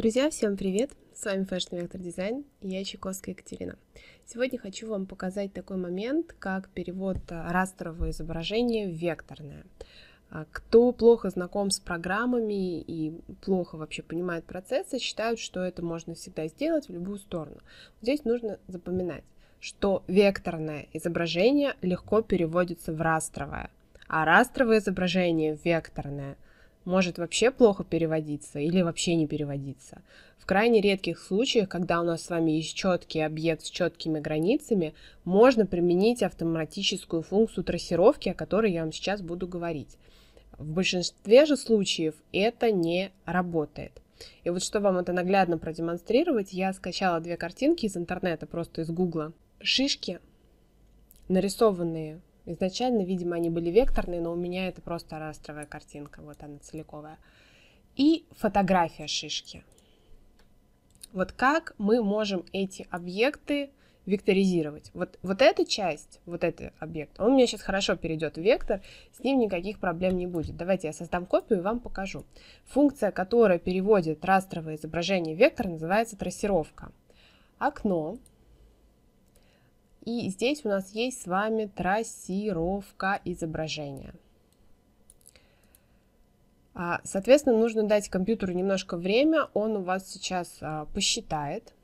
Друзья, всем привет! С вами Fashion Vector Design и я Чайковская Екатерина. Сегодня хочу вам показать такой момент, как перевод э, растрового изображения в векторное. А, кто плохо знаком с программами и плохо вообще понимает процессы, считают, что это можно всегда сделать в любую сторону. Здесь нужно запоминать, что векторное изображение легко переводится в растровое, а растровое изображение в векторное – может вообще плохо переводиться или вообще не переводиться. В крайне редких случаях, когда у нас с вами есть четкий объект с четкими границами, можно применить автоматическую функцию трассировки, о которой я вам сейчас буду говорить. В большинстве же случаев это не работает. И вот чтобы вам это наглядно продемонстрировать, я скачала две картинки из интернета, просто из гугла. Шишки, нарисованные Изначально, видимо, они были векторные, но у меня это просто растровая картинка, вот она целиковая. И фотография шишки. Вот как мы можем эти объекты векторизировать. Вот, вот эта часть, вот этот объект, он у меня сейчас хорошо перейдет в вектор, с ним никаких проблем не будет. Давайте я создам копию и вам покажу. Функция, которая переводит растровое изображение в вектор, называется трассировка. Окно и здесь у нас есть с вами трассировка изображения. А, соответственно, нужно дать компьютеру немножко время, он у вас сейчас а, посчитает.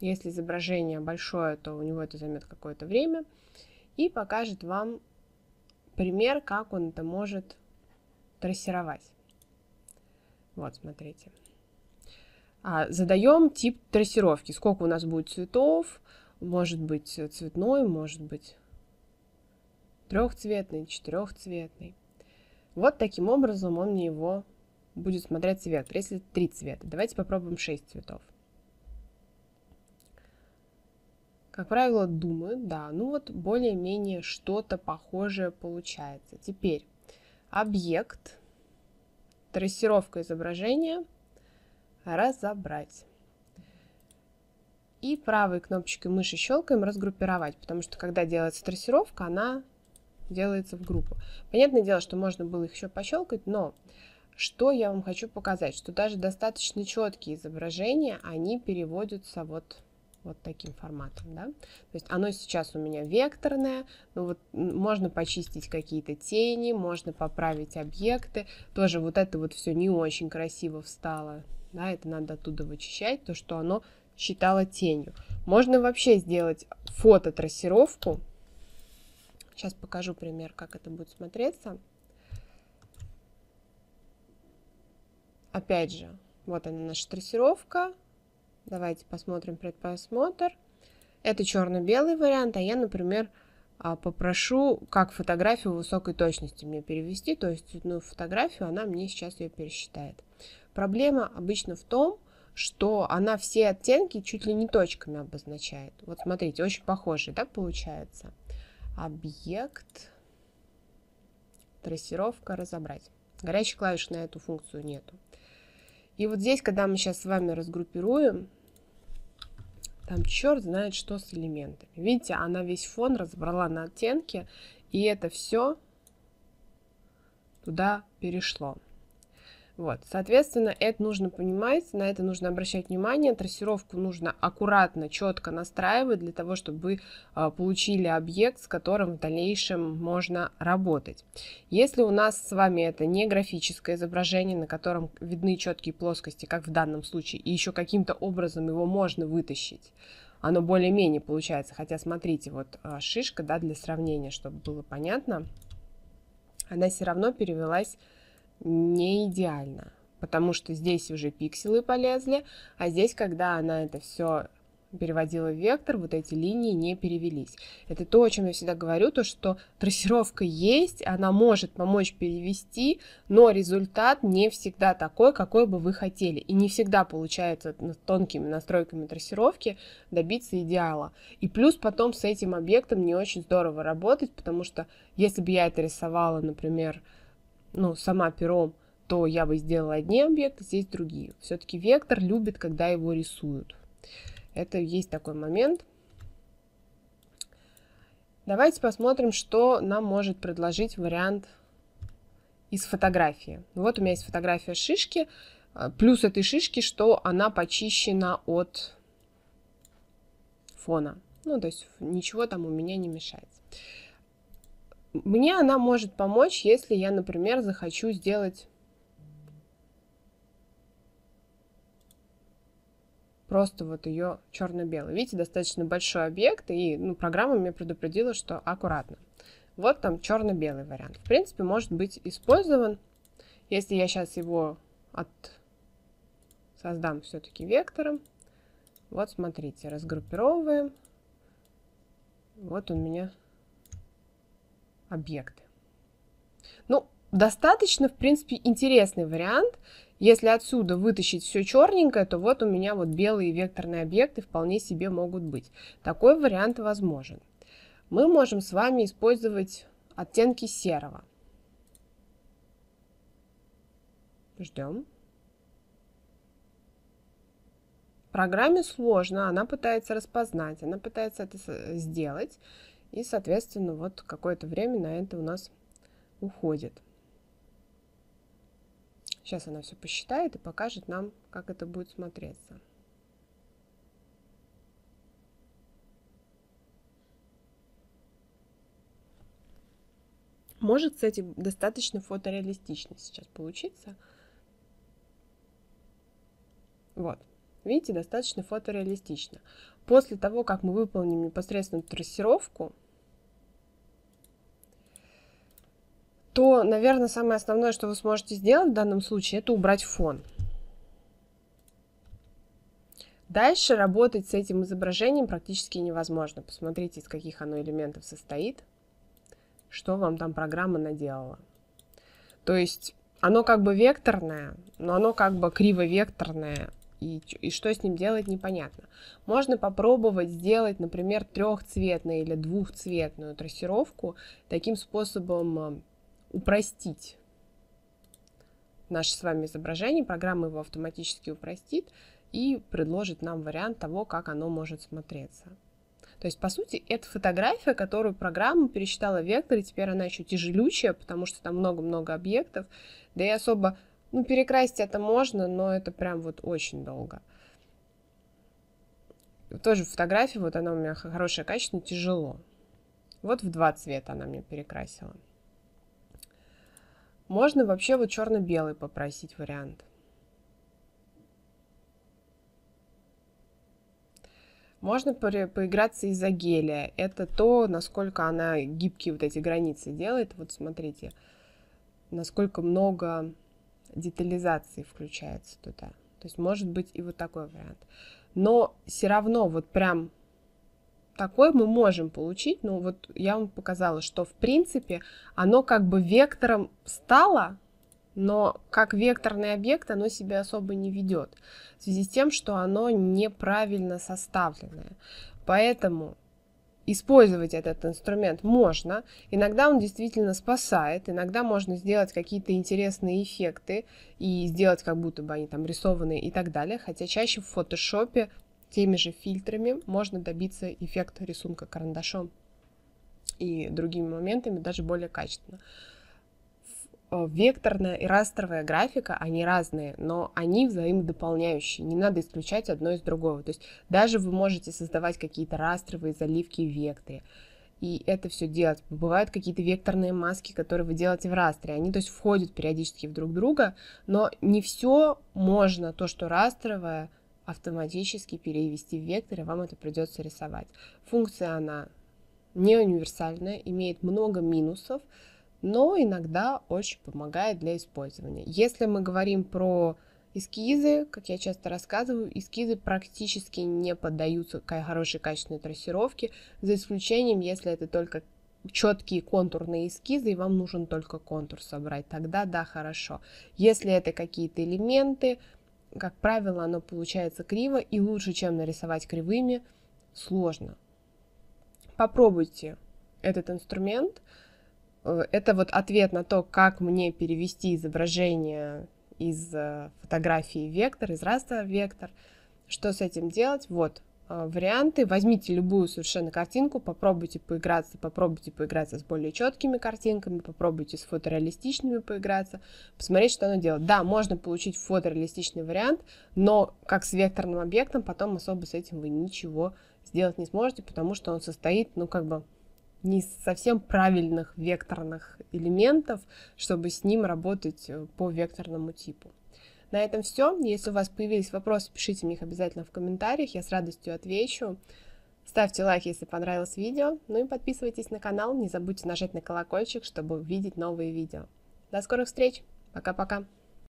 Если изображение большое, то у него это займет какое-то время. И покажет вам пример, как он это может трассировать. Вот, смотрите. А, задаем тип трассировки, сколько у нас будет цветов, может быть э, цветной, может быть трехцветный, четырехцветный. Вот таким образом он мне его будет смотреть цвет. если три цвета. Давайте попробуем шесть цветов. Как правило, думаю, да, ну вот более-менее что-то похожее получается. Теперь объект, трассировка изображения, разобрать и правой кнопочкой мыши щелкаем разгруппировать, потому что когда делается трассировка, она делается в группу. Понятное дело, что можно было их еще пощелкать, но что я вам хочу показать, что даже достаточно четкие изображения, они переводятся вот, вот таким форматом. Да? То есть оно сейчас у меня векторное, но ну вот можно почистить какие-то тени, можно поправить объекты. Тоже вот это вот все не очень красиво встало. Да, это надо оттуда вычищать, то, что оно считала тенью. Можно вообще сделать фототрассировку. Сейчас покажу пример, как это будет смотреться. Опять же, вот она наша трассировка. Давайте посмотрим предпросмотр. Это черно-белый вариант, а я, например, а, попрошу, как фотографию высокой точности мне перевести, то есть цветную фотографию, она мне сейчас ее пересчитает. Проблема обычно в том, что она все оттенки чуть ли не точками обозначает. Вот смотрите, очень похожие, да, получается? Объект, трассировка, разобрать. Горячей клавиш на эту функцию нету. И вот здесь, когда мы сейчас с вами разгруппируем, там черт знает что с элементами. Видите, она весь фон разобрала на оттенки, и это все туда перешло. Вот, соответственно, это нужно понимать, на это нужно обращать внимание, трассировку нужно аккуратно, четко настраивать для того, чтобы вы а, э, получили объект, с которым в дальнейшем можно работать. Если у нас с вами это не графическое изображение, на котором видны четкие плоскости, как в данном случае, и еще каким-то образом его можно вытащить, оно более-менее получается, хотя смотрите, вот э, шишка, да, для сравнения, чтобы было понятно, она все равно перевелась не идеально, потому что здесь уже пикселы полезли, а здесь, когда она это все переводила вектор, вот эти линии не перевелись. Это то, о чем я всегда говорю, то, что трассировка есть, она может помочь перевести, но результат не всегда такой, какой бы вы хотели. И не всегда получается тонкими настройками трассировки добиться идеала. И плюс потом с этим объектом не очень здорово работать, потому что если бы я это рисовала, например, ну, сама пером, то я бы сделала одни объекты, здесь другие. Все-таки вектор любит, когда его рисуют. Это есть такой момент. Давайте посмотрим, что нам может предложить вариант из фотографии. Вот у меня есть фотография шишки. А, плюс этой шишки, что она почищена от фона. Ну, то есть ничего там у меня не мешает. Мне она может помочь, если я, например, захочу сделать просто вот ее черно-белый. Видите, достаточно большой объект, и ну, программа мне предупредила, что аккуратно. Вот там черно-белый вариант. В принципе, может быть использован. Если я сейчас его от... создам все-таки вектором. Вот смотрите, разгруппировываем. Вот у меня объекты. Ну, достаточно, в принципе, интересный вариант. Если отсюда вытащить все черненькое, то вот у меня вот белые векторные объекты вполне себе могут быть. Такой вариант возможен. Мы можем с вами использовать оттенки серого. Ждем. Программе сложно, она пытается распознать, она пытается это э, сделать. И, соответственно, вот какое-то время на это у нас уходит. Сейчас она все посчитает и покажет нам, как это будет смотреться. Может, кстати, достаточно фотореалистично сейчас получиться. Вот видите, достаточно фотореалистично. После того, как мы выполним непосредственно трассировку, то, наверное, самое основное, что вы сможете сделать в данном случае, это убрать фон. Дальше работать с этим изображением практически невозможно. Посмотрите, из каких оно элементов состоит, что вам там программа наделала. То есть оно как бы векторное, но оно как бы криво-векторное, и, и что с ним делать, непонятно. Можно попробовать сделать, например, трехцветную или двухцветную трассировку, таким способом э, упростить наше с вами изображение, программа его автоматически упростит и предложит нам вариант того, как оно может смотреться. То есть, по сути, это фотография, которую программа пересчитала вектор, и теперь она еще тяжелючая, потому что там много-много объектов, да и особо ну, перекрасить это можно, но это прям вот очень долго. Тоже фотография, вот она у меня хорошая, качественная, тяжело. Вот в два цвета она мне перекрасила. Можно вообще вот черно-белый попросить вариант. Можно поиграться из-за гелия. Это то, насколько она гибкие вот эти границы делает. Вот смотрите, насколько много детализации включается туда. То есть может быть и вот такой вариант. Но все равно вот прям такой мы можем получить. Ну вот я вам показала, что в принципе оно как бы вектором стало, но как векторный объект оно себя особо не ведет. В связи с тем, что оно неправильно составленное. Поэтому использовать этот инструмент можно. Иногда он действительно спасает, иногда можно сделать какие-то интересные эффекты и сделать как будто бы они там рисованы и так далее. Хотя чаще в фотошопе теми же фильтрами можно добиться эффекта рисунка карандашом и другими моментами даже более качественно. Э, векторная и растровая графика, они разные, но они взаимодополняющие, не надо исключать одно из другого. То есть даже вы можете создавать какие-то растровые заливки в векторе, и это все делать. Бывают какие-то векторные маски, которые вы делаете в растре, они то есть входят периодически в друг друга, но не все можно, то, что растровое, автоматически перевести в вектор, и вам это придется рисовать. Функция она не универсальная, имеет много минусов, но иногда очень помогает для использования. Если мы говорим про эскизы, как я часто рассказываю, эскизы практически не поддаются хорошей качественной трассировке, за исключением, если это только четкие контурные эскизы, и вам нужен только контур собрать, тогда да, хорошо. Если это какие-то элементы, как правило, оно получается криво, и лучше, чем нарисовать кривыми, сложно. Попробуйте этот инструмент, Э, это вот ответ на то, как мне перевести изображение из э, фотографии вектор, из раста вектор. Что с этим делать? Вот, э, варианты. Возьмите любую совершенно картинку, попробуйте поиграться, попробуйте поиграться с более четкими картинками, попробуйте с фотореалистичными поиграться, посмотреть, что оно делает. Да, можно получить фотореалистичный вариант, но как с векторным объектом потом особо с этим вы ничего сделать не сможете, потому что он состоит, ну, как бы, не совсем правильных векторных элементов, чтобы с ним работать э, по векторному типу. На этом все. Если у вас появились вопросы, пишите мне их обязательно в комментариях, я с радостью отвечу. Ставьте лайк, если понравилось видео, ну и подписывайтесь на канал, не забудьте нажать на колокольчик, чтобы увидеть новые видео. До скорых встреч, пока-пока!